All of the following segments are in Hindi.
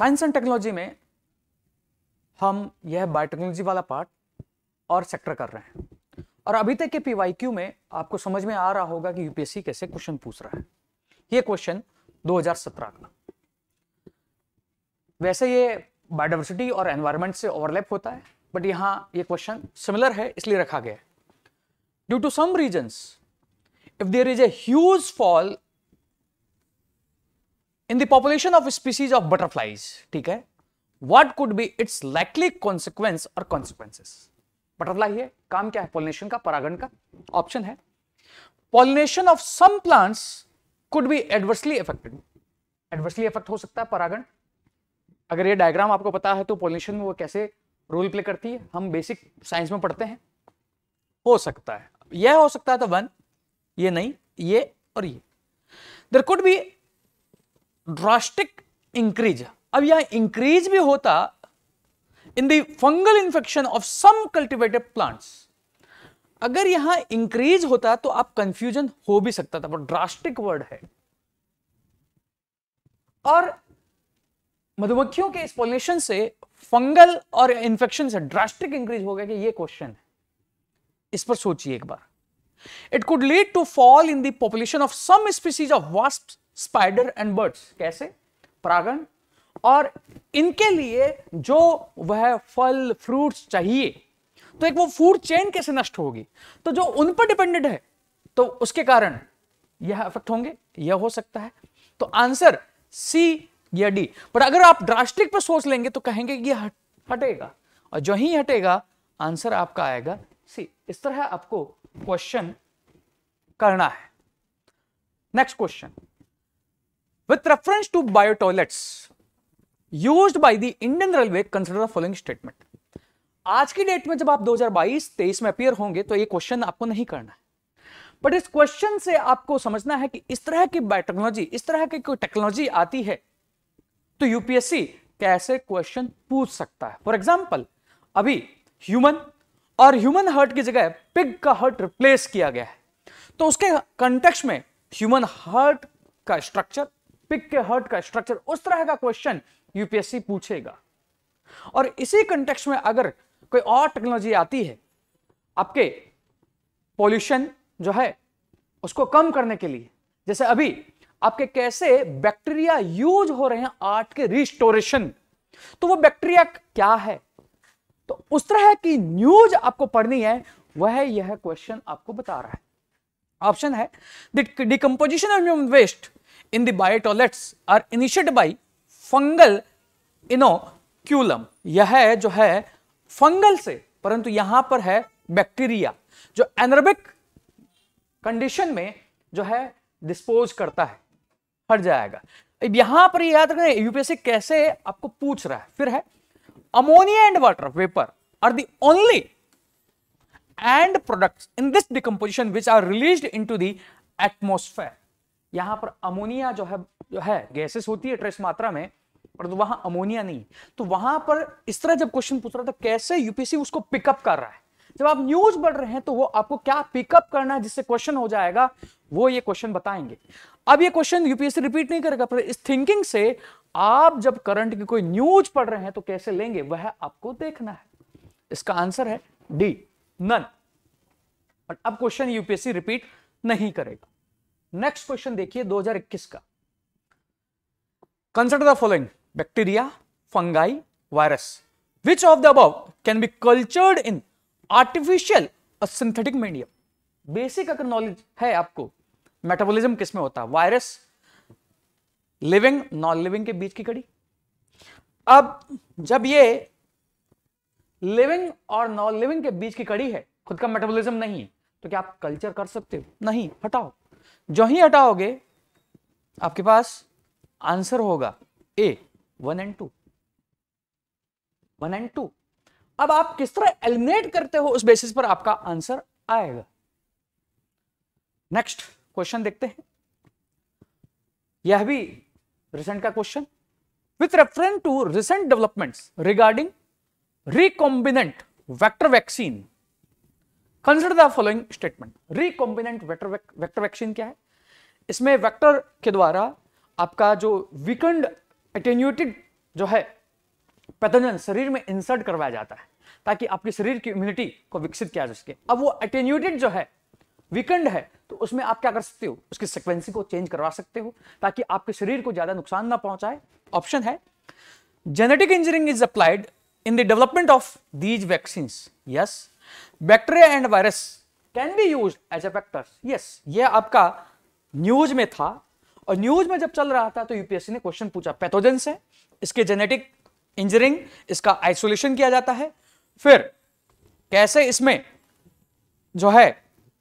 साइंस एंड टेक्नोलॉजी में हम यह बायोटेक्नोलॉजी वाला पार्ट और सेक्टर कर रहे हैं और अभी तक के पी में आपको समझ में आ रहा होगा कि यूपीएससी कैसे क्वेश्चन पूछ रहा है यह क्वेश्चन 2017 का वैसे ये बायोडाइवर्सिटी और एनवायरमेंट से ओवरलैप होता है बट यहां ये क्वेश्चन सिमिलर है इसलिए रखा गया है due to some reason if there is as fall in the population of species of butterflies ठीक है what could be its likely consequence और कॉन्सिक्वेंसिस बटरफ्लाई है काम क्या है पॉलिनेशन का परागण का ऑप्शन है pollination of some plants could be adversely affected adversely affect हो सकता है परागण अगर ये डायग्राम आपको पता है तो पॉलिनेशन में वो कैसे रोल प्ले करती है हम बेसिक साइंस में पढ़ते हैं हो सकता है यह हो सकता है तो वन ये नहीं ये और ये there could be drastic increase अब यहां इंक्रीज भी होता in the fungal infection of some cultivated plants अगर यहां इंक्रीज होता तो आप कंफ्यूजन हो भी सकता था बट ड्रास्टिक वर्ड है और मधुमक्खियों के इस पॉल्यूशन से फंगल और इंफेक्शन से ड्रास्टिक इंक्रीज हो गया कि ये क्वेश्चन है इस पर सोचिए एक बार it could lead to fall in the population of some species of वास्ट स्पाइडर एंड बर्ड्स कैसे परागण और इनके लिए जो वह फल फ्रूट्स चाहिए तो एक वो फूड चेन कैसे नष्ट होगी तो जो उन पर डिपेंडेंट है तो उसके कारण यह इफेक्ट होंगे यह हो सकता है तो आंसर सी या डी पर अगर आप ड्रास्टिक पर सोच लेंगे तो कहेंगे यह हटेगा और जो ही हटेगा आंसर आपका आएगा सी इस तरह आपको क्वेश्चन करना है next question With reference to bio toilets used by the Indian Railway, consider the following statement. आज की डेट में जब आप 2022-23 में अपियर होंगे तो ये क्वेश्चन आपको नहीं करना है बट इस क्वेश्चन से आपको समझना है कि इस तरह की बायोटेक्नोलॉजी इस तरह की कोई टेक्नोलॉजी आती है तो यूपीएससी कैसे क्वेश्चन पूछ सकता है फॉर एग्जाम्पल अभी ह्यूमन और ह्यूमन हर्ट की जगह पिग का हर्ट रिप्लेस किया गया है तो उसके कंटेक्स में ह्यूमन हर्ट का स्ट्रक्चर पिक के हर्ट का स्ट्रक्चर उस तरह का क्वेश्चन यूपीएससी पूछेगा और इसी कंटेक्स में अगर कोई और टेक्नोलॉजी आती है आपके पॉल्यूशन जो है उसको कम करने के लिए जैसे अभी आपके कैसे बैक्टीरिया यूज हो रहे हैं आर्ट के रिस्टोरेशन तो वो बैक्टीरिया क्या है तो उस तरह की न्यूज आपको पढ़नी है वह यह क्वेश्चन आपको बता रहा है ऑप्शन है decomposition of waste in the biotolets are initiated by fungal क्यूलम यह जो है फंगल से परंतु यहां पर है बैक्टीरिया जो एनरबिक कंडीशन में जो है डिस्पोज करता है हट जाएगा अब यहां पर याद रखना यूपीएससी कैसे आपको पूछ रहा है फिर है ammonia and water vapour are the only end products in this decomposition which are released into the atmosphere यहां पर अमोनिया जो है जो है गैसेस होती है ट्रेस मात्रा में पर तो वहां अमोनिया नहीं तो वहां पर इस तरह जब क्वेश्चन पूछ रहा था कैसे यूपीसी उसको पिकअप कर रहा है जब आप न्यूज पढ़ रहे हैं तो वो आपको क्या पिकअप करना है जिससे क्वेश्चन हो जाएगा वो ये क्वेश्चन बताएंगे अब ये क्वेश्चन यूपीएससी रिपीट नहीं करेगा पर इस थिंकिंग से आप जब करंट की कोई न्यूज पढ़ रहे हैं तो कैसे लेंगे वह आपको देखना है इसका आंसर है डी नन अब क्वेश्चन यूपीएससी रिपीट नहीं करेगा नेक्स्ट क्वेश्चन देखिए 2021 का consider the following bacteria fungi virus which of the above can be cultured in artificial synthetic medium basic अगर नॉलेज है आपको मेटाबॉलिज्म किसमें होता है वायरस लिविंग नॉन लिविंग के बीच की कड़ी अब जब ये लिविंग और नॉन लिविंग के बीच की कड़ी है खुद का मेटाबॉलिज्म नहीं है तो क्या आप कल्चर कर सकते हो नहीं हटाओ जो ही हटाओगे आपके पास आंसर होगा A one and two one and two अब आप किस तरह एलिमिनेट करते हो उस बेसिस पर आपका आंसर आएगा नेक्स्ट क्वेश्चन देखते हैं यह भी रिसेंट का question with reference to recent developments regarding recombinant vector vaccine consider the following statement recombinant vector vector vaccine क्या है इसमें वेक्टर के द्वारा आपका जो वीकेंड एटेन्यूटेड जो है पैथोजन शरीर में इंसर्ट करवाया जाता है ताकि आपके शरीर की इम्यूनिटी को विकसित किया जा सके अब वो एटेन्यूटेड जो है वीकेंड है तो उसमें आप क्या कर सकते हो उसकी सिक्वेंसिंग को चेंज करवा सकते हो ताकि आपके शरीर को ज्यादा नुकसान ना पहुंचाए ऑप्शन है genetic engineering is applied in the development of these vaccine yes bacteria and virus can be use as a factor yes ये आपका न्यूज में था और न्यूज में जब चल रहा था तो यूपीएससी ने क्वेश्चन पूछा पैथोजन से इसके जेनेटिक इंजीनियरिंग इसका आइसोलेशन किया जाता है फिर कैसे इसमें जो है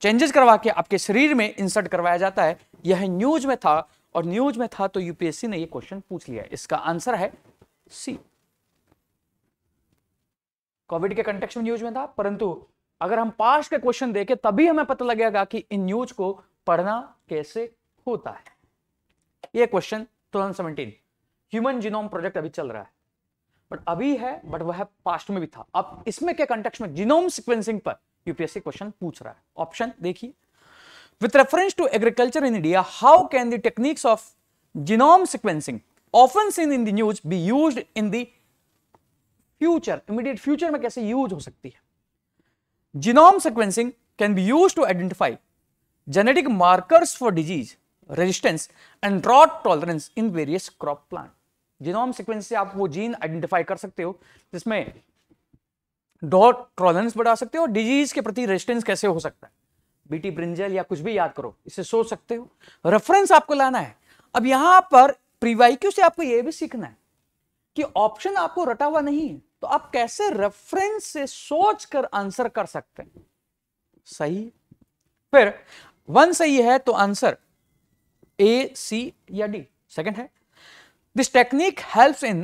चेंजेस करवा के आपके शरीर में इंसर्ट करवाया जाता है यह न्यूज में था और न्यूज में था तो यूपीएससी ने यह क्वेश्चन पूछ लिया इसका आंसर है सी कोविड के कंटेक्स में न्यूज में था परंतु अगर हम पास के क्वेश्चन देखें तभी हमें पता लगेगा कि इन न्यूज को पढ़ना कैसे होता है ये क्वेश्चन 2017 ह्यूमन जीनोम प्रोजेक्ट अभी चल रहा है बट अभी है बट वह पास्ट में भी था अब इसमें क्या कंटेक्स में जीनोम सिक्वेंसिंग पर यूपीएससी क्वेश्चन पूछ रहा है ऑप्शन देखिए with reference to agriculture in India how can the techniques of genome sequencing often seen in the news be use in the future immediate future में कैसे यूज हो सकती है genome sequencing can be use to identify genetic markers for disease resistance and drought tolerance in various crop plant genome sequence से आप वो जीन आइडेंटिफाई कर सकते हो जिसमें ड्रॉट टॉलरेंस बढ़ा सकते हो डिजीज के प्रति रेजिस्टेंस कैसे हो सकता है बीटी ब्रिंजल या कुछ भी याद करो इसे सोच सकते हो रेफरेंस आपको लाना है अब यहां पर प्रीवाइक्यू से आपको यह भी सीखना है कि ऑप्शन आपको रटा हुआ नहीं है तो आप कैसे रेफरेंस से सोच कर आंसर कर सकते हैं सही फिर वन सही है तो आंसर ए सी या डी सेकंड है this technique helps in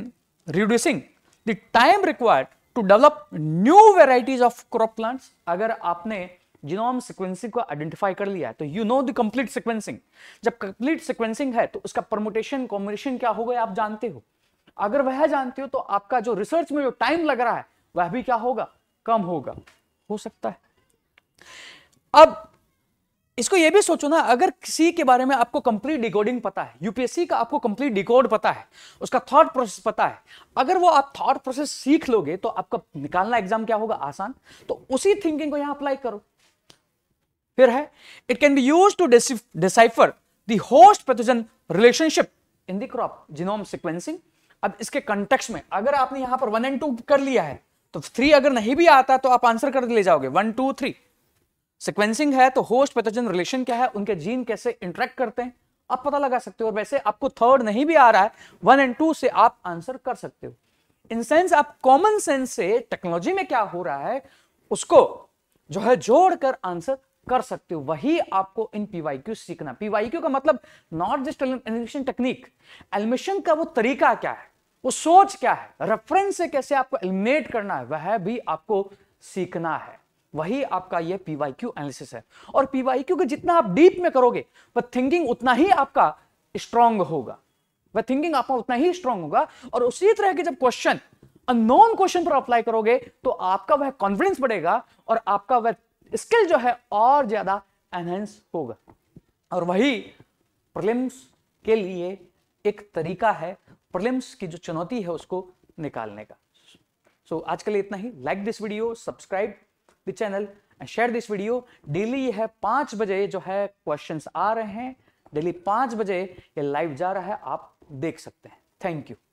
reducing the time required to develop new varieties of crop plants अगर आपने जिनोम सिक्वेंसिंग को आइडेंटिफाई कर लिया है तो you know the complete sequencing जब कंप्लीट सिक्वेंसिंग है तो उसका प्रमोटेशन कॉम्बिनेशन क्या होगा आप जानते हो अगर वह जानते हो तो आपका जो रिसर्च में जो टाइम लग रहा है वह भी क्या होगा कम होगा हो सकता है अब इसको यह भी सोचो ना अगर किसी के बारे में आपको कंप्लीट डिकोडिंग पता है यूपीएससी का आपको कंप्लीट डिकोड पता है उसका थॉट प्रोसेस पता है अगर वो आप थॉट प्रोसेस सीख लोगे तो आपका निकालना एग्जाम क्या होगा आसान तो उसी थिंकिंग को यहां अप्लाई करो फिर है it can be use to decipher the host pathogen relationship in the crop genome sequencing अब इसके कंटेक्स में अगर आपने यहां पर वन एंड टू कर लिया है तो थ्री अगर नहीं भी आता तो आप आंसर कर ले जाओगे वन टू थ्री सिक्वेंसिंग है तो होस्ट पैथोजन रिलेशन क्या है उनके जीन कैसे इंटरेक्ट करते हैं आप पता लगा सकते हो और वैसे आपको थर्ड नहीं भी आ रहा है वन एंड टू से आप आंसर कर सकते हो इन सेंस आप कॉमन सेंस से टेक्नोलॉजी में क्या हो रहा है उसको जो है जोड़कर आंसर कर सकते हो वही आपको इन पीवाई क्यू सीखना पीवाई क्यू का मतलब not just elimination technique elimination का वो तरीका क्या है वो सोच क्या है रेफरेंस से कैसे आपको एलिमिनेट करना है वह भी आपको सीखना है वही आपका ये पीवाई क्यू एनालिसिस है और पीवाईक्यू के जितना आप डीप में करोगे वह थिंकिंग उतना ही आपका स्ट्रांग होगा वह थिंकिंग आपका उतना ही स्ट्रांग होगा और उसी तरह के जब क्वेश्चन अननोन क्वेश्चन पर अप्लाई करोगे तो आपका वह कॉन्फिडेंस बढ़ेगा और आपका वह स्किल जो है और ज़्यादा एनहेंस होगा और वही प्रलिम्स के लिए एक तरीका है प्रलिम्स की जो चुनौती है उसको निकालने का सो so, आज के लिए इतना ही like this video subscribe the channel and share this video daily यह है पांच बजे जो है क्वेश्चंस आ रहे हैं डेली पांच बजे ये लाइव जा रहा है आप देख सकते हैं थैंक यू